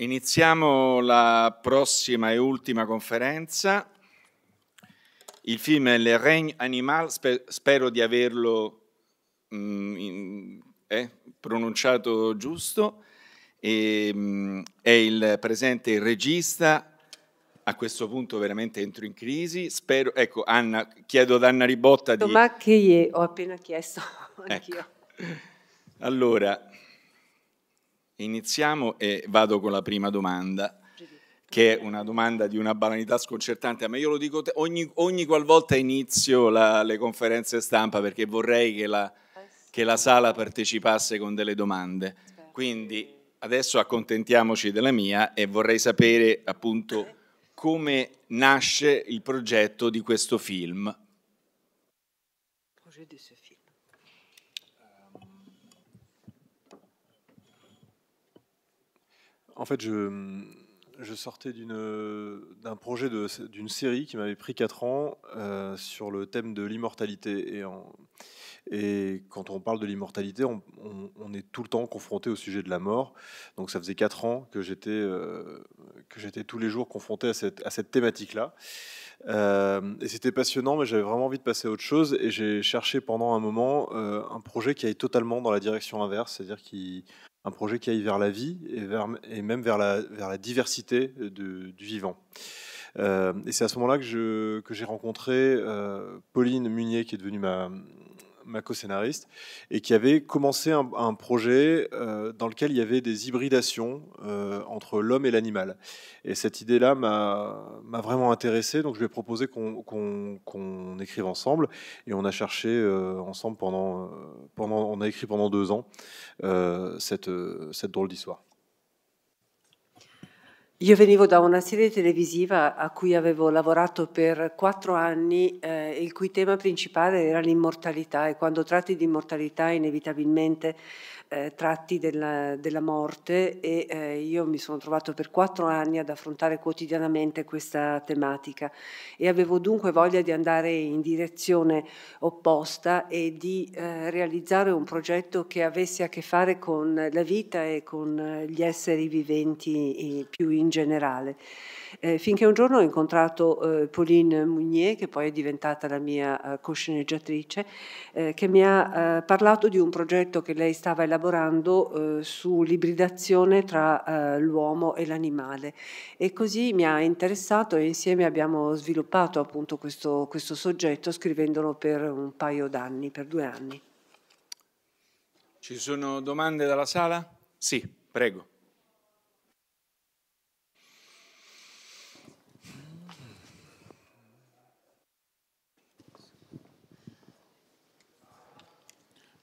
Iniziamo la prossima e ultima conferenza. Il film è Le Règne Animal, spero di averlo mh, mm, in, eh, pronunciato giusto. E, mh, mm, è il presente il regista, a questo punto veramente entro in crisi. Spero, ecco, Anna, chiedo ad Anna Ribotta di... Ma che io ho appena chiesto, anch'io. Ecco. Allora, Iniziamo e vado con la prima domanda, che è una domanda di una banalità sconcertante, ma io lo dico ogni, ogni qualvolta inizio la, le conferenze stampa perché vorrei che la, che la sala partecipasse con delle domande. Quindi adesso accontentiamoci della mia e vorrei sapere appunto come nasce il progetto di questo film. Il progetto di questo film. En fait, je, je sortais d'un projet, d'une série qui m'avait pris 4 ans euh, sur le thème de l'immortalité. Et, et, quand on parle de l'immortalité, on, est tout le temps confronté au sujet de la mort. Donc ça faisait 4 ans que j'étais euh, j'étais tous les jours confronté à cette, thématique-là. Euh, et c'était passionnant, mais j'avais vraiment envie de passer à autre chose. Et j'ai cherché pendant un moment un projet qui aille totalement dans la direction inverse, c'est-à-dire qui un projet qui aille vers la vie et, même vers la, diversité du vivant. Euh, et c'est à ce moment-là que, j'ai rencontré euh, Pauline Munier, qui est devenue ma, ma co-scénariste, et qui avait commencé un, projet euh, dans lequel il y avait des hybridations euh, entre l'homme et l'animal. Et cette idée-là m'a vraiment intéressé, donc je lui ai proposé qu'on écrive ensemble, et on a cherché euh, ensemble pendant, pendant, on a écrit pendant deux ans cette, cette drôle d'histoire. Io venivo da una serie televisiva a cui avevo lavorato per quattro anni, eh, il cui tema principale era l'immortalità e quando tratti di immortalità inevitabilmente eh, tratti della, della, morte e eh, io mi sono trovato per quattro anni ad affrontare quotidianamente questa tematica e avevo dunque voglia di andare in direzione opposta e di eh, realizzare un progetto che avesse a che fare con la vita e con eh, gli esseri viventi più in generale. Eh, finché un giorno ho incontrato eh, Pauline Mounier, che poi è diventata la mia eh, cosceneggiatrice, eh, che mi ha eh, parlato di un progetto che lei stava elaborando lavorando eh, sull'ibridazione tra eh, l'uomo e l'animale e così mi ha interessato e insieme abbiamo sviluppato appunto questo, questo soggetto scrivendolo per un paio d'anni, per due anni. Ci sono domande dalla sala? Sì, prego.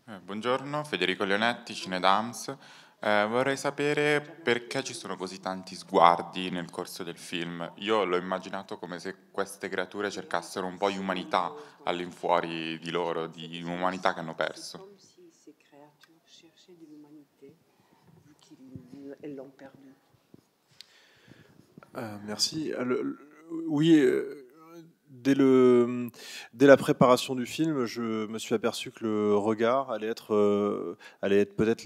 Eh, buongiorno, Federico Leonetti, Cinedams. Eh, vorrei sapere perché ci sono così tanti sguardi nel corso del film. Io l'ho immaginato come se queste creature cercassero un po' di umanità all'infuori di loro, di un'umanità che hanno perso. Uh, merci. Euh, le, le, oui, euh... dès, la préparation du film, je me suis aperçu que le regard allait être, euh, allait être peut-être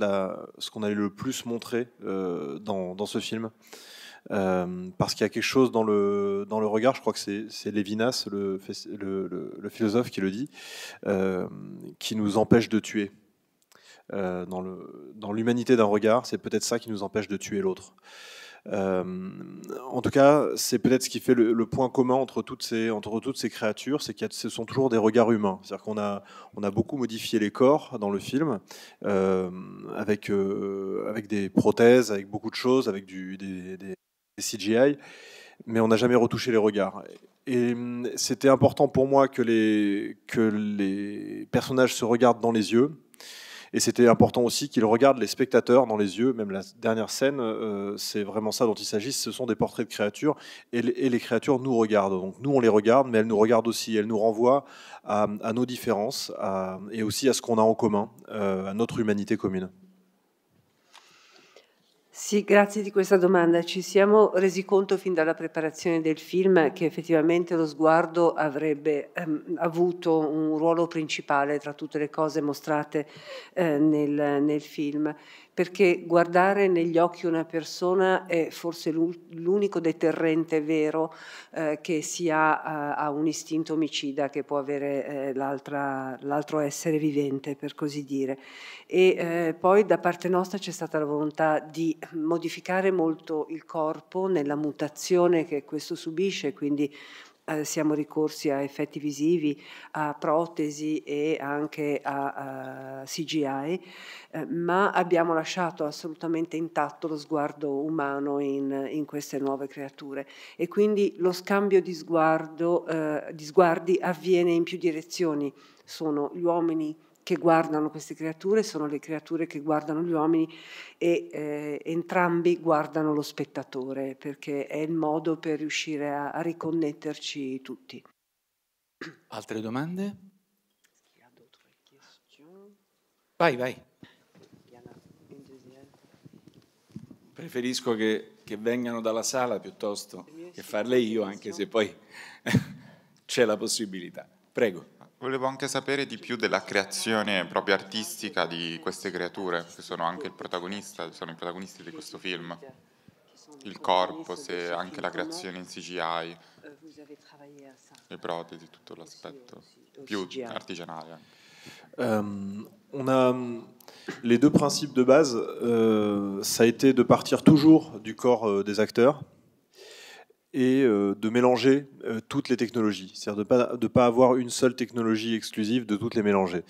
ce qu'on allait le plus montrer euh, dans, ce film. Euh, parce qu'il y a quelque chose dans le, regard, je crois que c'est Lévinas, le, philosophe, qui le dit, qui nous empêche de tuer. dans l'humanité d'un regard, c'est peut-être ça qui nous empêche de tuer l'autre. Euh, en tout cas, c'est peut-être ce qui fait le, point commun entre toutes ces, entre toutes ces créatures, c'est que ce sont toujours des regards humains. C'est-à-dire qu'on a, on a beaucoup modifié les corps dans le film, euh, avec, euh, avec des prothèses, avec beaucoup de choses, avec du, des, CGI mais on n'a jamais retouché les regards. Et hum, c'était important pour moi que les, que les personnages se regardent dans les yeux, et c'était important aussi qu'il regarde les spectateurs dans les yeux, même la dernière scène, euh, c'est vraiment ça dont il s'agit, ce sont des portraits de créatures, et, les créatures nous regardent. Donc nous, on les regarde, mais elles nous regardent aussi, elles nous renvoient à, nos différences, et aussi à ce qu'on a en commun, euh, à notre humanité commune. Sì, grazie di questa domanda. Ci siamo resi conto fin dalla preparazione del film che effettivamente lo sguardo avrebbe ehm, avuto un ruolo principale tra tutte le cose mostrate eh, nel, nel film perché guardare negli occhi una persona è forse l'unico deterrente vero eh, che si ha eh, a, un istinto omicida che può avere eh, l'altro essere vivente, per così dire. E eh, poi da parte nostra c'è stata la volontà di modificare molto il corpo nella mutazione che questo subisce, quindi eh, siamo ricorsi a effetti visivi, a protesi e anche a, a CGI, eh, ma abbiamo lasciato assolutamente intatto lo sguardo umano in, in queste nuove creature e quindi lo scambio di, sguardo, eh, di sguardi avviene in più direzioni, sono gli uomini che guardano queste creature sono le creature che guardano gli uomini e eh, entrambi guardano lo spettatore perché è il modo per riuscire a, a riconnetterci tutti. Altre domande? Vai, vai. Preferisco che, che vengano dalla sala piuttosto che farle io, anche se poi c'è la possibilità. Prego. Volevo anche sapere di più della creazione proprio artistica di queste creature, che sono anche il protagonista, sono i protagonisti di questo film. Il corpo, se anche la creazione in CGI, le protesi, tutto l'aspetto più artigianale. Um, on a les deux principes de base, euh, ça a été de partir toujours du corps euh, des acteurs. et euh, de mélanger euh, toutes les technologies, c'est-à-dire de ne pas, avoir une seule technologie exclusive, de toutes les mélanger.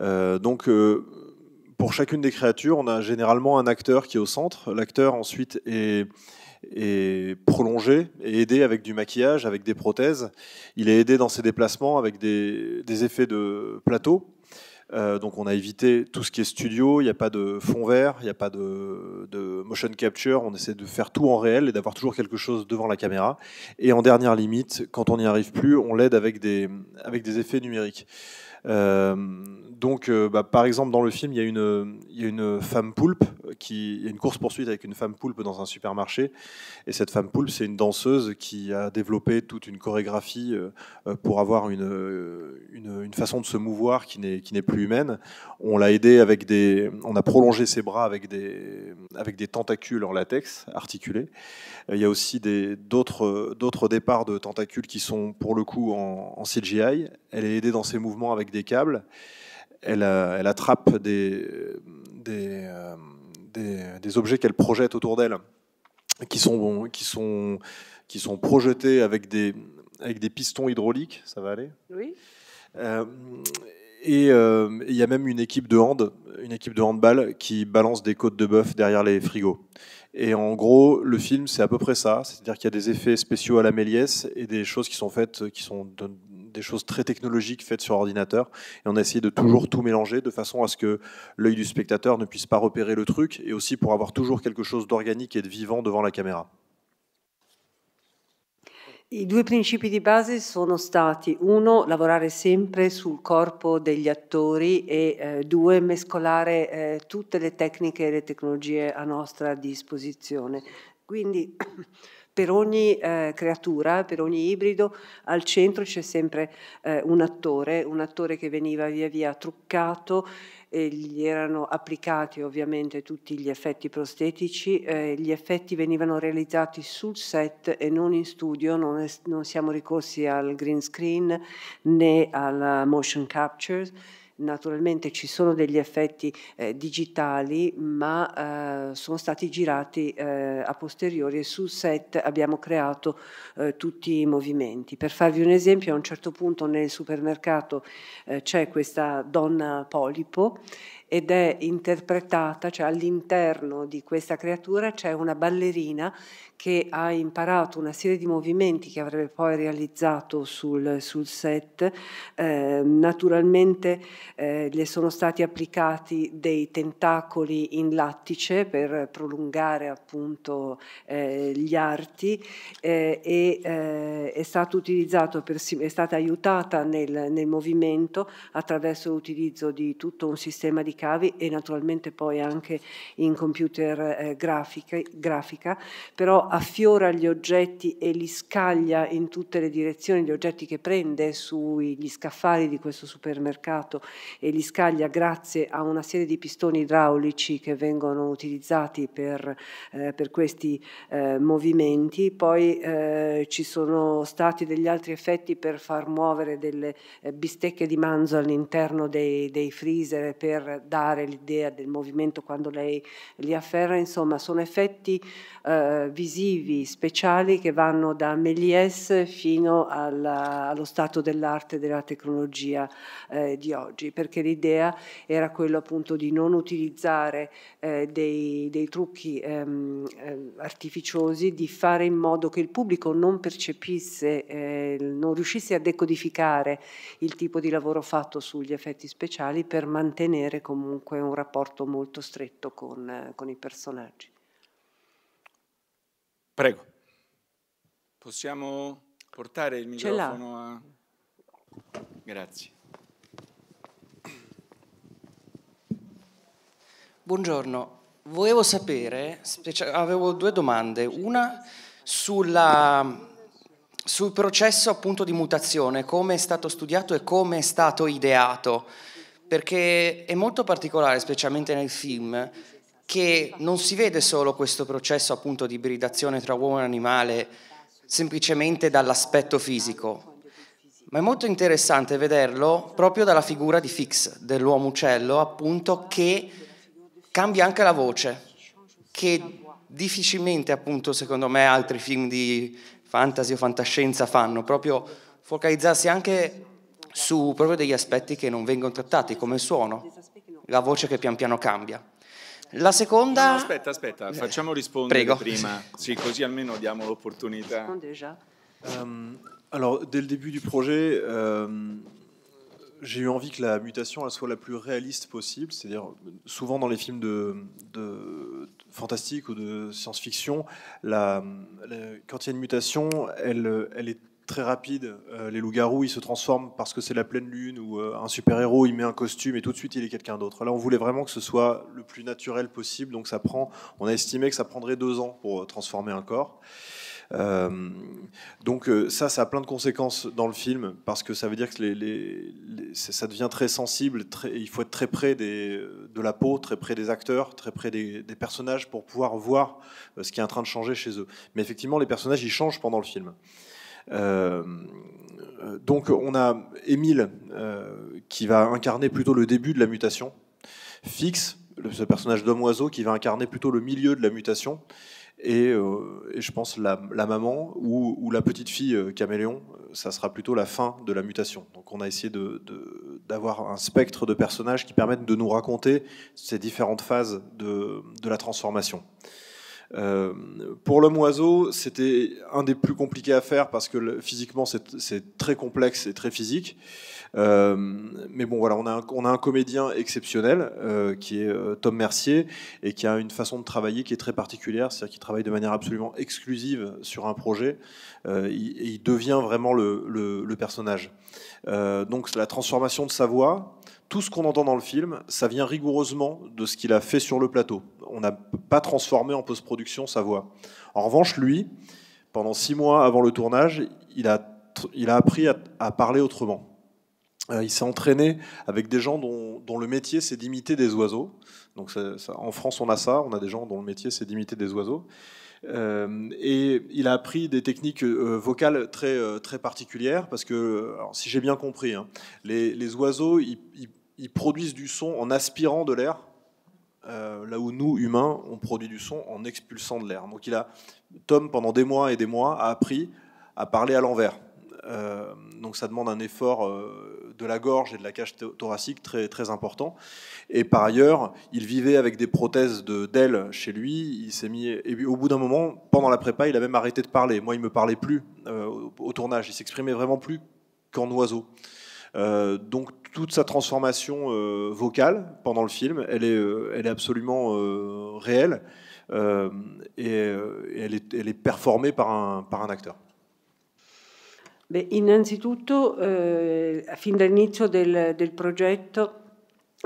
Euh, donc, pour chacune des créatures, on a généralement un acteur qui est au centre. L'acteur ensuite est, prolongé et aidé avec du maquillage, avec des prothèses. Il est aidé dans ses déplacements avec des effets de plateau euh, donc on a évité tout ce qui est studio, il n'y a pas de fond vert, il n'y a pas de, motion capture, on essaie de faire tout en réel et d'avoir toujours quelque chose devant la caméra. Et en dernière limite, quand on n'y arrive plus, on l'aide avec des effets numériques. Euh, donc, euh, bah, par exemple, dans le film, il y a une, une femme poulpe qui il y a une course poursuite avec une femme poulpe dans un supermarché. Et cette femme poulpe, c'est une danseuse qui a développé toute une chorégraphie euh, pour avoir une, une, façon de se mouvoir qui n'est plus humaine. On l'a aidée avec des, on a prolongé ses bras avec des avec des tentacules en latex articulés. Il y a aussi d'autres d'autres départs de tentacules qui sont pour le coup en, en CGI. Elle est aidée dans ses mouvements avec des câbles, elle, elle attrape des, euh, des, des, objets qu'elle projette autour d'elle, qui sont, qui, sont, qui sont projetés avec des, avec des pistons hydrauliques, ça va aller Oui. Euh, euh, et il y a même une équipe de hand, une équipe de handball qui balance des côtes de bœuf derrière les frigos. Et en gros, le film, c'est à peu près ça. C'est-à-dire qu'il y a des effets spéciaux à la Méliès et des choses qui sont faites, qui sont de, des choses très technologiques faites sur ordinateur. Et on a essayé de toujours mm. tout mélanger de façon à ce que l'œil du spectateur ne puisse pas repérer le truc et aussi pour avoir toujours quelque chose d'organique et de vivant devant la caméra. I due principi di base sono stati uno, lavorare sempre sul corpo degli attori e 2 eh, due, mescolare eh, tutte le tecniche e le tecnologie a nostra disposizione. Quindi per ogni eh, creatura, per ogni ibrido, al centro c'è sempre eh, un attore, un attore che veniva via via truccato, eh, gli erano applicati ovviamente tutti gli effetti prostetici, eh, gli effetti venivano realizzati sul set e non in studio, non, è, non siamo ricorsi al green screen né alla motion capture Naturalmente ci sono degli effetti eh, digitali, ma eh, sono stati girati eh, a posteriori e sul set abbiamo creato eh, tutti i movimenti. Per farvi un esempio, a un certo punto nel supermercato eh, c'è questa donna polipo ed è interpretata, cioè all'interno di questa creatura c'è una ballerina che ha imparato una serie di movimenti che avrebbe poi realizzato sul, sul set. Eh, naturalmente eh, le sono stati applicati dei tentacoli in lattice per prolungare appunto eh, gli arti eh, e eh, è stato utilizzato per, è stata aiutata nel, nel movimento attraverso l'utilizzo di tutto un sistema di cavi e naturalmente poi anche in computer eh, grafica, grafica, però affiora gli oggetti e li scaglia in tutte le direzioni, gli oggetti che prende sugli scaffali di questo supermercato e li scaglia grazie a una serie di pistoni idraulici che vengono utilizzati per, eh, per questi eh, movimenti. Poi eh, ci sono stati degli altri effetti per far muovere delle eh, bistecche di manzo all'interno dei, dei freezer per dare l'idea del movimento quando lei li afferra, insomma sono effetti eh, visivi speciali che vanno da Méliès fino alla, allo stato dell'arte e della tecnologia eh, di oggi, perché l'idea era quella appunto di non utilizzare eh, dei, dei, trucchi ehm, eh, artificiosi, di fare in modo che il pubblico non percepisse, eh, non riuscisse a decodificare il tipo di lavoro fatto sugli effetti speciali per mantenere comunque comunque un rapporto molto stretto con, con i personaggi. Prego. Possiamo portare il microfono a... Grazie. Buongiorno, volevo sapere, avevo due domande, una sulla, sul processo appunto di mutazione, come è stato studiato e come è stato ideato perché è molto particolare, specialmente nel film, che non si vede solo questo processo appunto di ibridazione tra uomo e animale semplicemente dall'aspetto fisico, ma è molto interessante vederlo proprio dalla figura di Fix, dell'uomo uccello, appunto che cambia anche la voce, che difficilmente appunto secondo me altri film di fantasy o fantascienza fanno, proprio focalizzarsi anche su proprio degli aspetti che non vengono trattati, come le suono, la voce che pian piano cambia. La seconda... No, aspetta, aspetta, facciamo rispondere Prego. prima, sì, così almeno diamo l'opportunità. Ehm, alors, dès le début du projet, ehm, j'ai eu envie que la mutation soit la plus réaliste possible, c'est-à-dire souvent dans les films de, fantastique ou de science-fiction, quand il y a une mutation, elle, elle est très rapide. Euh, les loups-garous, ils se transforment parce que c'est la pleine lune ou euh, un super-héros, il met un costume et tout de suite il est quelqu'un d'autre. Là, on voulait vraiment que ce soit le plus naturel possible, donc ça prend. On a estimé que ça prendrait deux ans pour euh, transformer un corps. donc ça, ça a plein de conséquences dans le film parce que ça veut dire que ça devient très sensible. il faut être très près de la peau, très près des acteurs, très près des, des, personnages pour pouvoir voir ce qui est en train de changer chez eux. Mais effectivement, les personnages ils changent pendant le film. Euh, euh, donc on a Émile euh, qui va incarner plutôt le début de la mutation, Fix, ce personnage d'homme-oiseau qui va incarner plutôt le milieu de la mutation, et, je pense la, maman ou, la petite fille caméléon, ça sera plutôt la fin de la mutation. Donc on a essayé d'avoir un spectre de personnages qui permettent de nous raconter ces différentes phases de la transformation. Euh, pour l'homme oiseau, c'était un des plus compliqués à faire parce que physiquement, c'est très complexe et très physique. Euh, mais bon, voilà, on a un, on a un comédien exceptionnel euh, qui est Tom Mercier et qui a une façon de travailler qui est très particulière, c'est-à-dire qu'il travaille de manière absolument exclusive sur un projet. Euh, il, devient vraiment le, le personnage. donc la transformation de sa voix, tout ce qu'on entend dans le film, ça vient rigoureusement de ce qu'il a fait sur le plateau. On n'a pas transformé en post-production sa voix. En revanche, lui, pendant six mois avant le tournage, il a, appris à, parler autrement. Euh, il s'est entraîné avec des gens dont le métier c'est d'imiter des oiseaux. Donc en France, on a ça, on a des gens dont le métier c'est d'imiter des oiseaux. Euh, et il a appris des techniques euh, vocales très, euh, très particulières parce que, si j'ai bien compris, hein, les, oiseaux, ils, produisent du son en aspirant de l'air, là où nous, humains, on produit du son en expulsant de l'air. Donc il a, Tom, pendant des mois et des mois, a appris à parler à l'envers. Euh, donc ça demande un effort euh, de la gorge et de la cage thoracique très, très important. Et par ailleurs, il vivait avec des prothèses d'ailes chez lui. Il s'est mis, et au bout d'un moment, pendant la prépa, il a même arrêté de parler. Moi, il me parlait plus euh, au, tournage. Il s'exprimait vraiment plus qu'en oiseau. donc toute sa transformation vocale pendant le film, elle est, elle est absolument réelle et, et elle, est, elle, est, performée par un, par un acteur. Beh, innanzitutto, eh, fin dall'inizio del, del progetto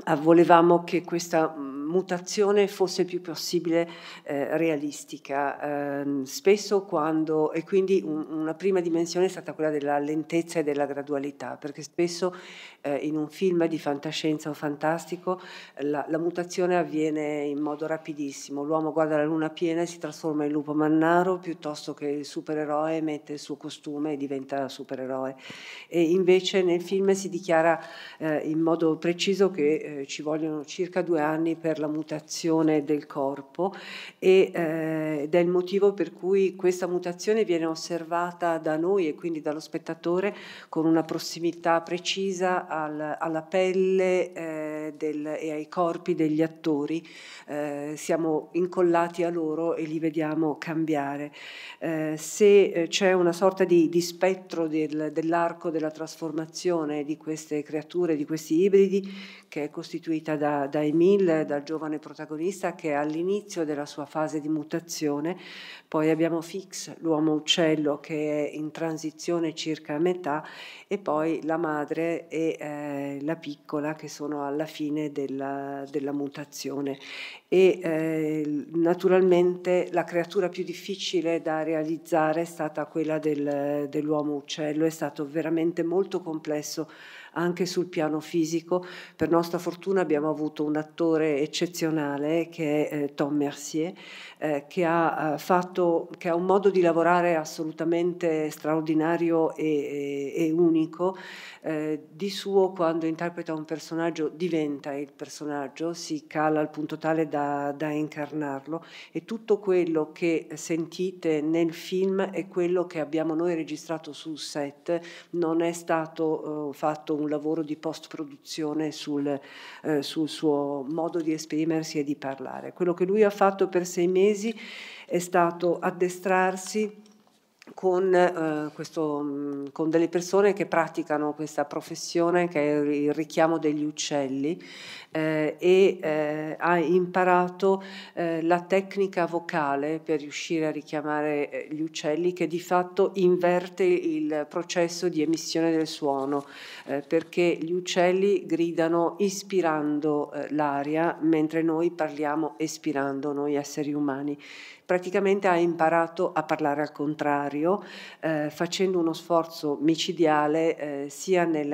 ah, volevamo che questa mutazione fosse più possibile eh, realistica. Eh, spesso quando, e quindi un, una prima dimensione è stata quella della lentezza e della gradualità, perché spesso eh, in un film di fantascienza o fantastico la, la mutazione avviene in modo rapidissimo, l'uomo guarda la luna piena e si trasforma in lupo mannaro piuttosto che il supereroe mette il suo costume e diventa supereroe. E invece nel film si dichiara eh, in modo preciso che eh, ci vogliono circa due anni per la mutazione del corpo e, eh, ed è il motivo per cui questa mutazione viene osservata da noi e quindi dallo spettatore con una prossimità precisa al, alla pelle eh, del, e ai corpi degli attori. Eh, siamo incollati a loro e li vediamo cambiare. Eh, se eh, c'è una sorta di, di spettro del, dell'arco della trasformazione di queste creature, di questi ibridi, che è costituita da, da Emile, dal giovane protagonista che è all'inizio della sua fase di mutazione, poi abbiamo Fix, l'uomo uccello che è in transizione circa a metà e poi la madre e eh, la piccola che sono alla fine della, della mutazione. E eh, naturalmente la creatura più difficile da realizzare è stata quella del, dell'uomo uccello, è stato veramente molto complesso anche sul piano fisico. Per nostra fortuna abbiamo avuto un attore eccezionale che è eh, Tom Mercier, eh, che, ha eh, fatto, che, ha un modo di lavorare assolutamente straordinario e, e, e unico. Eh, di suo quando interpreta un personaggio diventa il personaggio, si cala al punto tale da, da incarnarlo e tutto quello che sentite nel film è quello che abbiamo noi registrato sul set, non è stato eh, fatto un un lavoro di post-produzione sul, eh, sul suo modo di esprimersi e di parlare. Quello che lui ha fatto per sei mesi è stato addestrarsi con, eh, questo, con, delle persone che praticano questa professione che è il richiamo degli uccelli eh, e eh, ha imparato eh, la tecnica vocale per riuscire a richiamare eh, gli uccelli che di fatto inverte il processo di emissione del suono eh, perché gli uccelli gridano ispirando l'aria mentre noi parliamo espirando, noi esseri umani praticamente ha imparato a parlare al contrario, eh, facendo uno sforzo micidiale eh, sia nel,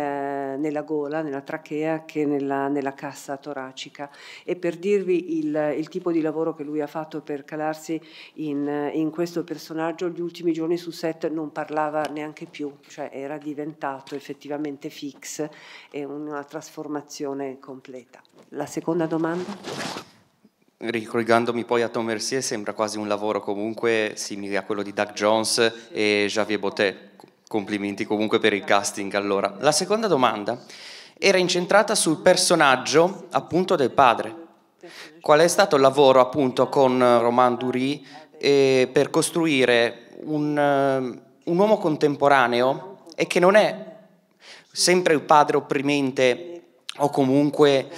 nella gola, nella trachea che nella, nella, cassa toracica. E per dirvi il, il, tipo di lavoro che lui ha fatto per calarsi in, in questo personaggio, gli ultimi giorni su set non parlava neanche più, cioè era diventato effettivamente fix e una trasformazione completa. La seconda domanda? ricollegandomi poi a Tom Mercier, sembra quasi un lavoro comunque simile a quello di Doug Jones e Javier Botet. Complimenti comunque per il casting allora. La seconda domanda era incentrata sul personaggio appunto del padre. Qual è stato il lavoro appunto con Romain Dury eh, per costruire un, eh, un uomo contemporaneo e che non è sempre il padre opprimente o comunque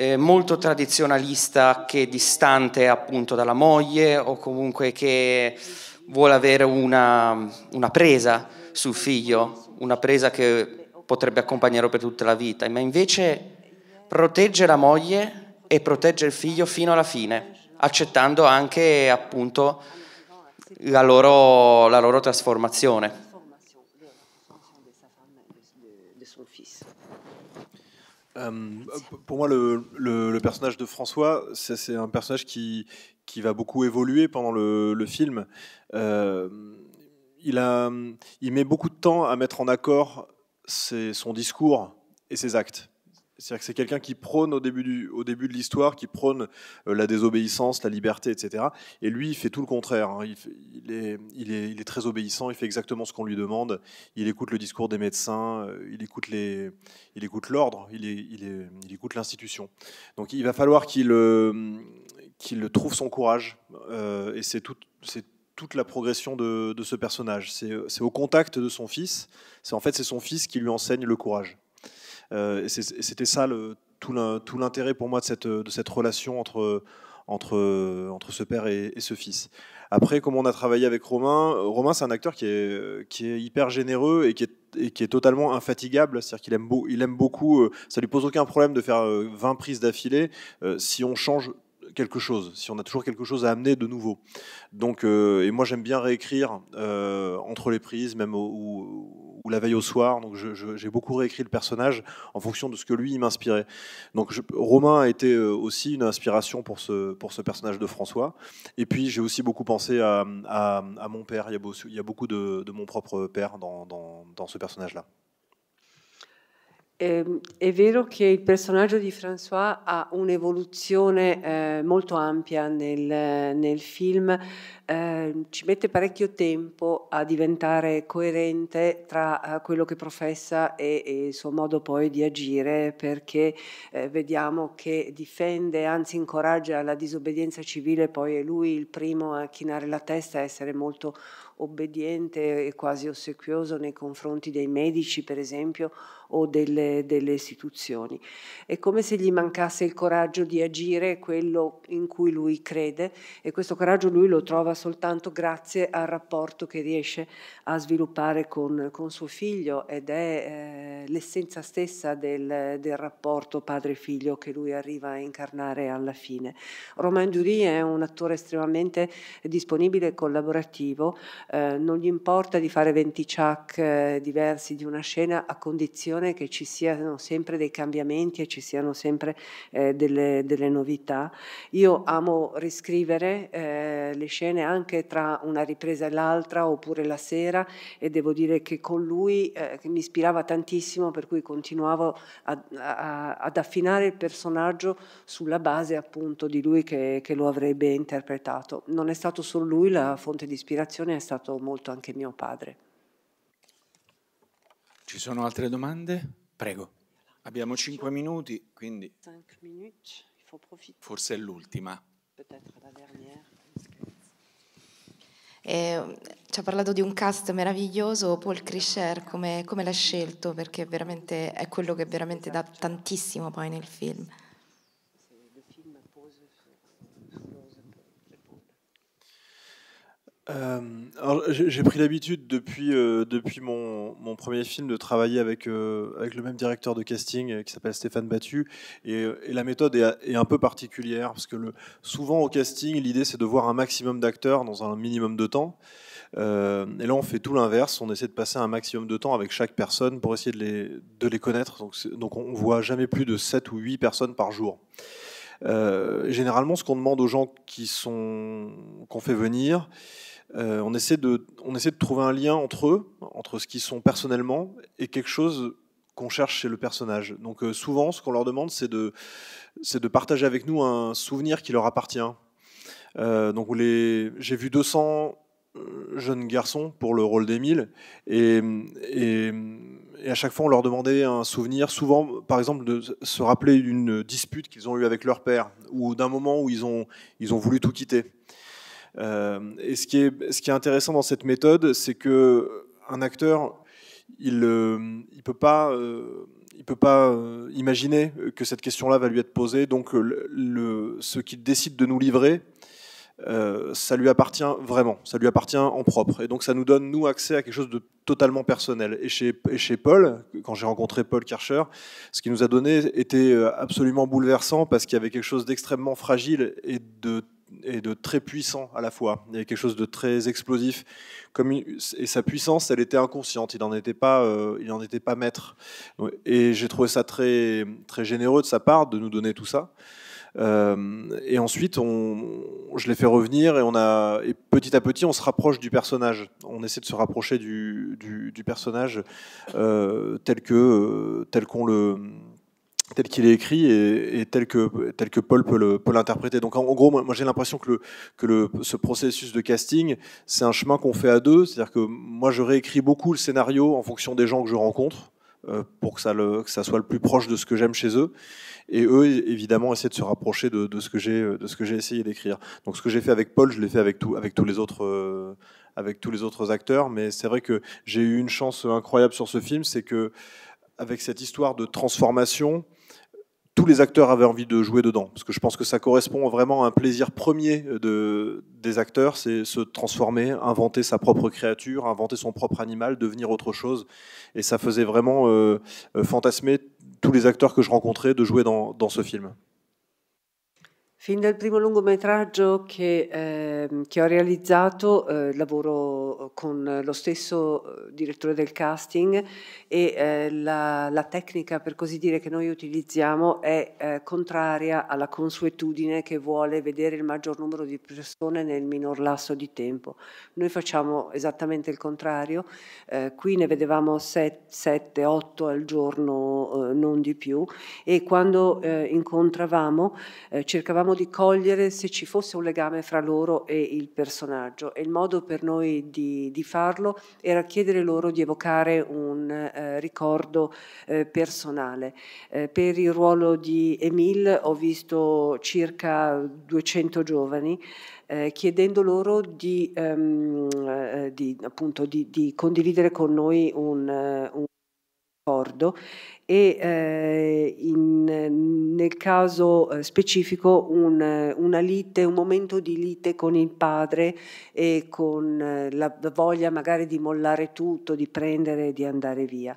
eh, molto tradizionalista che è distante appunto dalla moglie o comunque che vuole avere una, una presa sul figlio, una presa che potrebbe accompagnarlo per tutta la vita, ma invece protegge la moglie e protegge il figlio fino alla fine, accettando anche appunto la loro, la loro trasformazione. Euh, pour moi, le, personnage de François, c'est un personnage qui, va beaucoup évoluer pendant le, film. Euh, il, il met beaucoup de temps à mettre en accord son discours et ses actes. C'est-à-dire que c'est quelqu'un qui prône au début, au début de l'histoire, qui prône euh, la désobéissance, la liberté, etc. Et lui, il fait tout le contraire. Hein. Il, est, il, est, très obéissant, il fait exactement ce qu'on lui demande. Il écoute le discours des médecins, euh, il écoute, les, il écoute l'ordre, il, est, il écoute l'institution. Donc il va falloir qu'il, euh, qu'il trouve son courage. et c'est C'est toute la progression de, ce personnage. C'est, c'est au contact de son fils. C'est en fait c'est son fils qui lui enseigne le courage. Euh, c'était ça le, tout l'intérêt pour moi de cette, de cette relation entre, entre, entre ce père et, ce fils. Après, comme on a travaillé avec Romain, euh, Romain c'est un acteur qui est, qui est hyper généreux et qui est, est totalement infatigable, c'est-à-dire qu'il aime, beau, aime beaucoup, euh, ça lui pose aucun problème de faire 20 prises d'affilée si on change quelque chose, si on a toujours quelque chose à amener de nouveau. Donc, et moi j'aime bien réécrire entre les prises, même au ou la veille au soir. Donc j'ai beaucoup réécrit le personnage en fonction de ce que lui m'inspirait. Donc Romain a été euh, aussi une inspiration pour ce, pour ce personnage de François. Et puis j'ai aussi beaucoup pensé à, mon père. Il y a, beaucoup de, mon propre père dans ce personnage-là. Eh, è vero che il personaggio di François ha un'evoluzione eh, molto ampia nel, nel film, eh, ci mette parecchio tempo a diventare coerente tra eh, quello che professa e, e, il suo modo poi di agire, perché eh, vediamo che difende, anzi incoraggia la disobbedienza civile, poi è lui il primo a chinare la testa, a essere molto obbediente e quasi ossequioso nei confronti dei medici, per esempio, o delle, delle, istituzioni. È come se gli mancasse il coraggio di agire quello in cui lui crede e questo coraggio lui lo trova soltanto grazie al rapporto che riesce a sviluppare con, con suo figlio ed è eh, l'essenza stessa del, del rapporto padre-figlio che lui arriva a incarnare alla fine. Romain Dury è un attore estremamente disponibile e collaborativo, eh, non gli importa di fare 20 chuck eh, diversi di una scena a condizione che ci siano sempre dei cambiamenti e ci siano sempre eh, delle, delle, novità. Io amo riscrivere le scene anche tra una ripresa e l'altra oppure la sera e devo dire che con lui che mi ispirava tantissimo per cui continuavo a, a, ad affinare il personaggio sulla base appunto di lui che, che lo avrebbe interpretato. Non è stato solo lui la fonte di ispirazione, è stato aiutato molto anche mio padre. Ci sono altre domande? Prego. Abbiamo 5 minuti, quindi forse è l'ultima. Eh, ci ha parlato di un cast meraviglioso, Paul Crischer, come, come l'ha scelto? Perché veramente, è quello che veramente dà tantissimo poi nel film. euh, J'ai pris l'habitude depuis, euh, depuis mon, mon, premier film de travailler avec, euh, avec le même directeur de casting euh, qui s'appelle Stéphane Battu. Et, et la méthode est, est, un peu particulière parce que le, souvent au casting, l'idée c'est de voir un maximum d'acteurs dans un minimum de temps. et là, on fait tout l'inverse. On essaie de passer un maximum de temps avec chaque personne pour essayer de les, de les connaître. Donc, donc on voit jamais plus de 7 ou 8 personnes par jour. généralement, ce qu'on demande aux gens qui sont qu'on fait venir, euh, on, essaie de, trouver un lien entre eux, entre ce qu'ils sont personnellement et quelque chose qu'on cherche chez le personnage. Donc euh, souvent, ce qu'on leur demande, c'est de, partager avec nous un souvenir qui leur appartient. Euh, donc j'ai vu 200 jeunes garçons pour le rôle d'Émile et, à chaque fois on leur demandait un souvenir, souvent par exemple de se rappeler d'une dispute qu'ils ont eue avec leur père ou d'un moment où ils ont voulu tout quitter. Euh, et ce qui, est, ce qui est intéressant dans cette méthode, c'est que un acteur, il ne peut pas il peut pas euh, euh, imaginer que cette question-là va lui être posée. Donc, le, ce qu'il décide de nous livrer, ça lui appartient vraiment, ça lui appartient en propre. Et donc, ça nous donne, nous, accès à quelque chose de totalement personnel. Et chez, et chez Paul, quand j'ai rencontré Paul Kircher, ce qu'il nous a donné était absolument bouleversant parce qu'il y avait quelque chose d'extrêmement fragile et de et de très puissant à la fois. Il y avait quelque chose de très explosif. Comme, et sa puissance, elle était inconsciente. Il n'en était, pas, euh, était pas maître. Et j'ai trouvé ça très, très généreux de sa part de nous donner tout ça. Euh, et ensuite, on, je l'ai fait revenir et, on a, petit à petit, on se rapproche du personnage. On essaie de se rapprocher du, personnage euh, tel que, tel qu'on le tel qu'il est écrit et, tel, que, tel que Paul peut l'interpréter. Donc en, gros, moi, j'ai l'impression que, le, que le, ce processus de casting, c'est un chemin qu'on fait à deux. C'est-à-dire que moi je réécris beaucoup le scénario en fonction des gens que je rencontre euh, pour que ça, le, que ça soit le plus proche de ce que j'aime chez eux. Et eux, évidemment, essaient de se rapprocher de, de ce que j'ai essayé d'écrire. Donc ce que j'ai fait avec Paul, je l'ai fait avec, tout, avec tous les autres. Euh, avec tous les autres acteurs, mais c'est vrai que j'ai eu une chance incroyable sur ce film, c'est que avec cette histoire de transformation, tous les acteurs avaient envie de jouer dedans. Parce que je pense que ça correspond vraiment à un plaisir premier de, des acteurs, c'est se transformer, inventer sa propre créature, inventer son propre animal, devenir autre chose. Et ça faisait vraiment euh, euh, fantasmer tous les acteurs que je rencontrais de jouer dans ce film. Fin dal primo lungometraggio che, eh, che ho realizzato eh, lavoro con lo stesso eh, direttore del casting e eh, la, la, tecnica per così dire che noi utilizziamo è eh, contraria alla consuetudine che vuole vedere il maggior numero di persone nel minor lasso di tempo. Noi facciamo esattamente il contrario, eh, qui ne vedevamo 7-8 al giorno, non di più, e quando incontravamo cercavamo di di cogliere se ci fosse un legame fra loro e il personaggio e il modo per noi di, di farlo era chiedere loro di evocare un eh, ricordo eh, personale. Eh, per il ruolo di Emil ho visto circa 200 giovani eh, chiedendo loro di, ehm, eh, di, appunto, di, condividere con noi un, eh, un e eh, in, nel caso eh, specifico un, una lite, un momento di lite con il padre e con eh, la voglia magari di mollare tutto, di prendere e di andare via.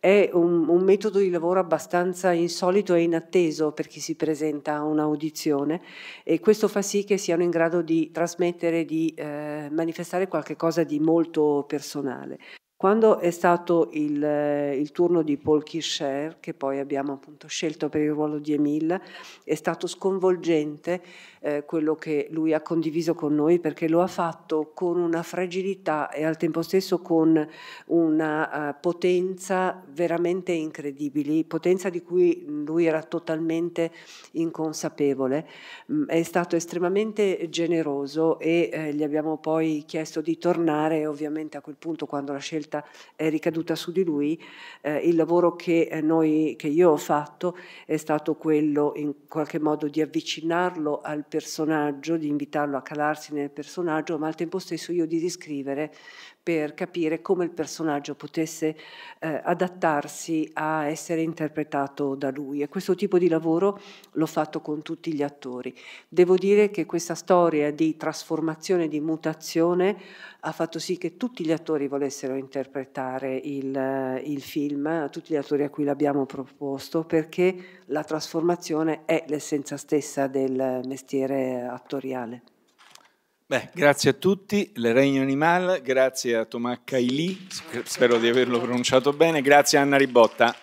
È un, un metodo di lavoro abbastanza insolito e inatteso per chi si presenta a un'audizione e questo fa sì che siano in grado di trasmettere, di eh, manifestare qualcosa di molto personale. Quando è stato il, eh, il turno di Paul Kircher, che poi abbiamo appunto scelto per il ruolo di Emile, è stato sconvolgente eh, quello che lui ha condiviso con noi perché lo ha fatto con una fragilità e al tempo stesso con una uh, potenza veramente incredibili, potenza di cui lui era totalmente inconsapevole. Mm, è stato estremamente generoso e eh, gli abbiamo poi chiesto di tornare ovviamente a quel punto quando la scelta è ricaduta su di lui, eh, il lavoro che, eh, noi, che io ho fatto è stato quello in qualche modo di avvicinarlo al personaggio, di invitarlo a calarsi nel personaggio, ma al tempo stesso io di descrivere per capire come il personaggio potesse eh, adattarsi a essere interpretato da lui e questo tipo di lavoro l'ho fatto con tutti gli attori. Devo dire che questa storia di trasformazione, di mutazione ha fatto sì che tutti gli attori volessero interpretare il, il film, tutti gli attori a cui l'abbiamo proposto, perché la trasformazione è l'essenza stessa del mestiere attoriale. Beh, grazie a tutti, Le Regno Animal, grazie a Tomacca Ili, spero di averlo pronunciato bene, grazie a Anna Ribotta.